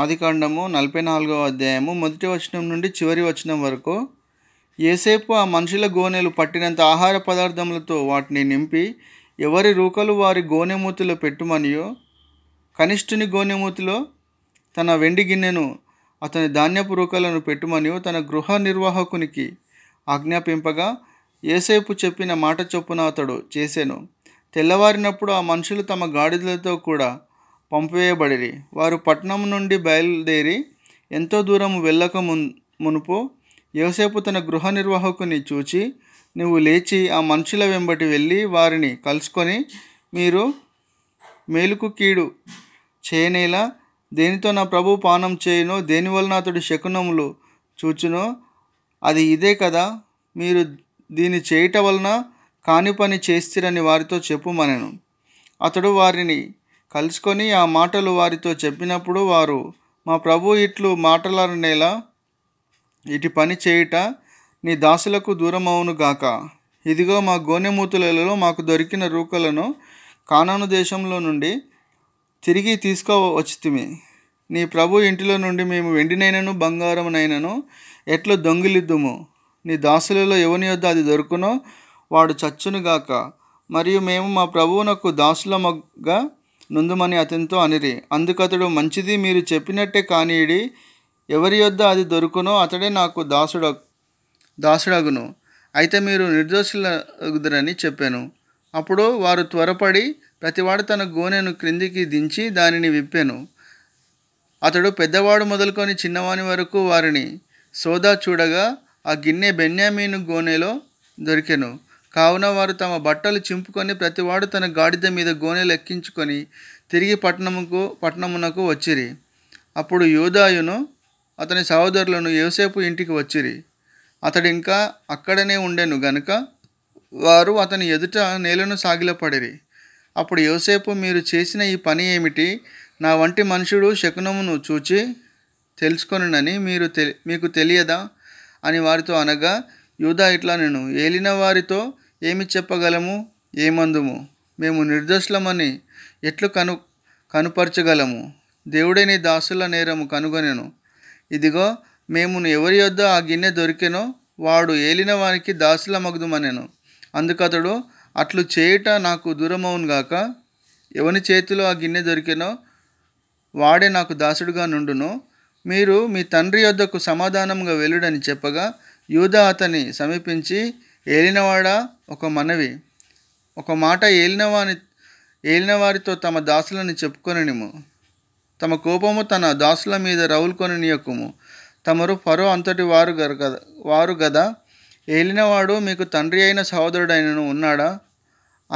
ఆదికాండము నలభై నాలుగవ అధ్యాయము మొదటి వచనం నుండి చివరి వచనం వరకు ఏసేపు ఆ మనుషుల గోనెలు పట్టినంత ఆహార పదార్థములతో వాటిని నింపి ఎవరి రూకలు వారి గోనెమూతిలో పెట్టుమనియో కనిష్ఠుని గోనెమూతిలో తన వెండి గిన్నెను అతని ధాన్యపు రూకలను పెట్టుమనియో తన గృహ నిర్వాహకునికి ఆజ్ఞాపింపగా ఏసేపు చెప్పిన మాట చొప్పున అతడు చేశాను తెల్లవారినప్పుడు ఆ మనుషులు తమ గాడిదలతో కూడా పంపివేయబడిరి వారు పట్టణం నుండి బయలుదేరి ఎంతో దూరం వెళ్ళక మునుపు యోసేపు తన గృహ నిర్వాహకుని చూచి నువ్వు లేచి ఆ మనుషుల వెంబటి వెళ్ళి వారిని కలుసుకొని మీరు మేలుకు కీడు చేయనేలా దేనితో నా ప్రభు పానం చేయనో దేనివలన అతడు శకునములు చూచును అది ఇదే కదా మీరు దీని చేయట వలన కాని పని చేస్తిరని వారితో చెప్పుమనెను అతడు వారిని కలుసుకొని ఆ మాటలు వారితో చెప్పినప్పుడు వారు మా ప్రభు ఇట్లు మాటలనేలా ఇటు పని చేయుట నీ దాసులకు దూరమవును గాక ఇదిగో మా గోనెమూతులలో మాకు దొరికిన రూకలను కానాను దేశంలో నుండి తిరిగి తీసుకువచ్చితిమి నీ ప్రభు ఇంటిలో నుండి మేము వెండినైనను బంగారమునైనను ఎట్లా దొంగిలిద్దుము నీ దాసులలో ఎవని యొద్ద అది దొరుకునో వాడు చచ్చునుగాక మరియు మేము మా ప్రభువునకు దాసుల మగ్గ నుందుమని అతనితో అనిరి అందుకతడు మంచిది మీరు చెప్పినట్టే కానీడి ఎవరి యొద్ద అది దొరుకునో అతడే నాకు దాసుడ దాసుడగును అయితే మీరు నిర్దోషులగుదరని చెప్పాను అప్పుడు వారు త్వరపడి ప్రతివాడు తన గోనెను క్రిందికి దించి దానిని విప్పాను అతడు పెద్దవాడు మొదలుకొని చిన్నవాని వరకు వారిని సోదా చూడగా ఆ గిన్నె బెన్యామీను గోనెలో దొరికెను కావున వారు తమ బట్టలు చింపుకొని ప్రతివాడు తన గాడిద మీద గోనె లెక్కించుకొని తిరిగి పట్టణముకు పట్టణమునకు వచ్చిరి అప్పుడు యోధాయును అతని సహోదరులను యోసేపు ఇంటికి వచ్చిరి అతడు ఇంకా అక్కడనే ఉండెను గనుక వారు అతని ఎదుట నేలను సాగిలపడిరి అప్పుడు యోసేపు మీరు చేసిన ఈ పని ఏమిటి నా వంటి మనుషుడు శకునమును చూచి తెలుసుకొనునని మీరు తె మీకు తెలియదా అని వారితో అనగా యూదా ఇట్లా నేను ఏలిన వారితో ఏమి చెప్పగలము ఏమందుము మేము నిర్దోషులమని ఎట్లు కను కనుపరచగలము దేవుడే నీ దాసుల నేరము కనుగొనెను ఇదిగో మేము ఎవరి యొద్ద ఆ గిన్నె దొరికెనో వాడు ఏలిన వానికి దాసుల మగ్ధుమనెను అందుకతడు అట్లు చేయుట నాకు దూరమవును గాక ఎవని చేతిలో ఆ గిన్నె దొరికెనో వాడే నాకు దాసుడుగా నుండును మీరు మీ తండ్రి యొద్దకు సమాధానంగా వెళ్ళుడని చెప్పగా యూదా అతని సమీపించి ఏలినవాడ ఒక మనవి ఒక మాట ఏలినవాని ఏలినవారితో తమ దాసులను చెప్పుకొనిము తమ కోపము తన దాసుల మీద రౌలుకొని నియక్కుము తమరు ఫరో అంతటి వారు వారు గదా ఏలినవాడు మీకు తండ్రి అయిన సహోదరుడైనను ఉన్నాడా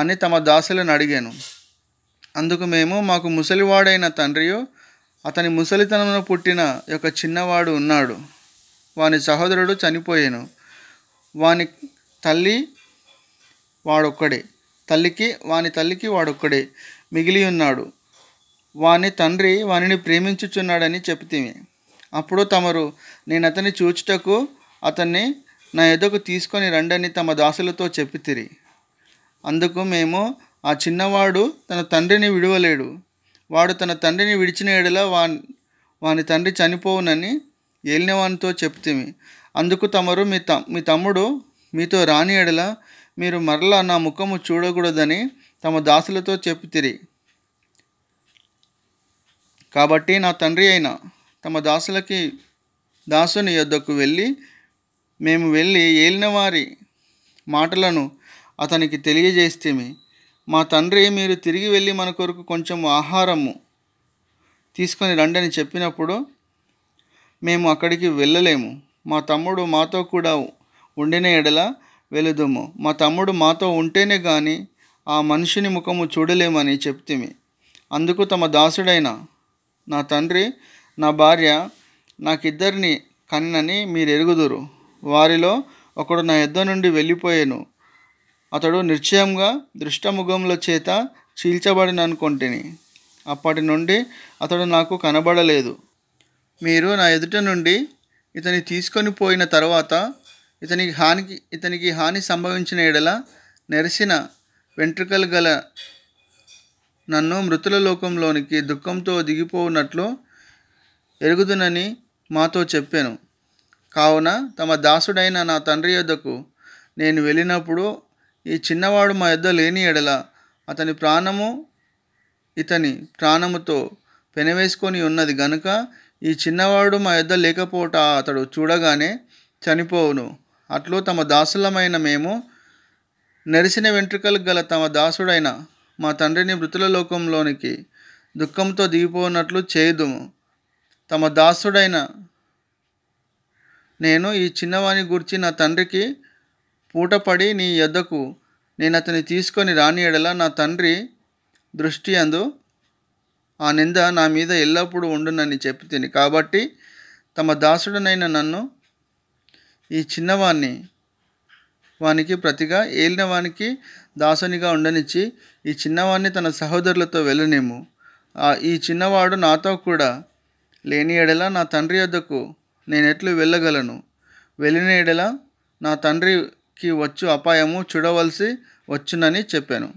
అని తమ దాసులను అడిగాను అందుకు మేము మాకు ముసలివాడైన తండ్రియు అతని ముసలితనంలో పుట్టిన యొక్క చిన్నవాడు ఉన్నాడు వాని సహోదరుడు చనిపోయాను వాని తల్లి వాడొక్కడే తల్లికి వాని తల్లికి వాడొక్కడే మిగిలి ఉన్నాడు వాని తండ్రి వానిని ప్రేమించుచున్నాడని చెప్తిమి అప్పుడు తమరు నేను అతన్ని చూచుటకు అతన్ని నా ఎదకు తీసుకొని రండని తమ దాసులతో చెప్పితిరి అందుకు మేము ఆ చిన్నవాడు తన తండ్రిని విడవలేడు వాడు తన తండ్రిని విడిచిన ఎడల వా వాని తండ్రి చనిపోవునని ఏలినవానితో చెప్తిమి అందుకు తమరు మీ త మీ తమ్ముడు మీతో రాని ఎడల మీరు మరలా నా ముఖము చూడకూడదని తమ దాసులతో చెప్పుతిరి కాబట్టి నా తండ్రి అయిన తమ దాసులకి దాసుని యొద్దకు వెళ్ళి మేము వెళ్ళి ఏలిన వారి మాటలను అతనికి తెలియజేస్తేమి మా తండ్రి మీరు తిరిగి వెళ్ళి మన కొరకు కొంచెం ఆహారము తీసుకొని రండి చెప్పినప్పుడు మేము అక్కడికి వెళ్ళలేము మా తమ్ముడు మాతో కూడా ఉండిన ఎడల వెలుదుము మా తమ్ముడు మాతో ఉంటేనే గాని ఆ మనిషిని ముఖము చూడలేమని చెప్తిమి అందుకు తమ దాసుడైన నా తండ్రి నా భార్య నాకిద్దరిని కన్నని మీరు ఎరుగుదురు వారిలో ఒకడు నా ఎద్ద నుండి వెళ్ళిపోయాను అతడు నిశ్చయంగా దృష్టముఖముల చేత చీల్చబడిన అనుకుంటుని అప్పటి నుండి అతడు నాకు కనబడలేదు మీరు నా ఎదుట నుండి ఇతని తీసుకొని పోయిన తర్వాత ఇతనికి హానికి ఇతనికి హాని సంభవించిన ఎడల నెరసిన వెంట్రుకలు గల నన్ను మృతుల లోకంలోనికి దుఃఖంతో దిగిపోనట్లు ఎరుగుదునని మాతో చెప్పాను కావున తమ దాసుడైన నా తండ్రి యొద్దకు నేను వెళ్ళినప్పుడు ఈ చిన్నవాడు మా యొద్ద లేని ఎడల అతని ప్రాణము ఇతని ప్రాణముతో పెనవేసుకొని ఉన్నది గనుక ఈ చిన్నవాడు మా యొద్ద లేకపోట అతడు చూడగానే చనిపోవును అట్లు తమ దాసులమైన మేము నెరిసిన వెంట్రుకలు గల తమ దాసుడైన మా తండ్రిని మృతుల లోకంలోనికి దుఃఖంతో దిగిపోనట్లు చేయుదుము తమ దాసుడైన నేను ఈ చిన్నవాని గురించి నా తండ్రికి పూటపడి నీ యొద్దకు నేను అతని తీసుకొని రాని ఎడల నా తండ్రి దృష్టి అందు ఆ నింద నా మీద ఎల్లప్పుడూ ఉండునని చెప్పి తిని కాబట్టి తమ దాసుడనైన నన్ను ఈ చిన్నవాణ్ణి వానికి ప్రతిగా ఏలినవానికి దాసునిగా ఉండనిచ్చి ఈ చిన్నవాణ్ణి తన సహోదరులతో వెళ్ళనేము ఈ చిన్నవాడు నాతో కూడా లేని ఎడల నా తండ్రి వద్దకు నేను ఎట్లు వెళ్ళగలను వెళ్ళిన ఎడల నా తండ్రికి వచ్చు అపాయము చూడవలసి వచ్చునని చెప్పాను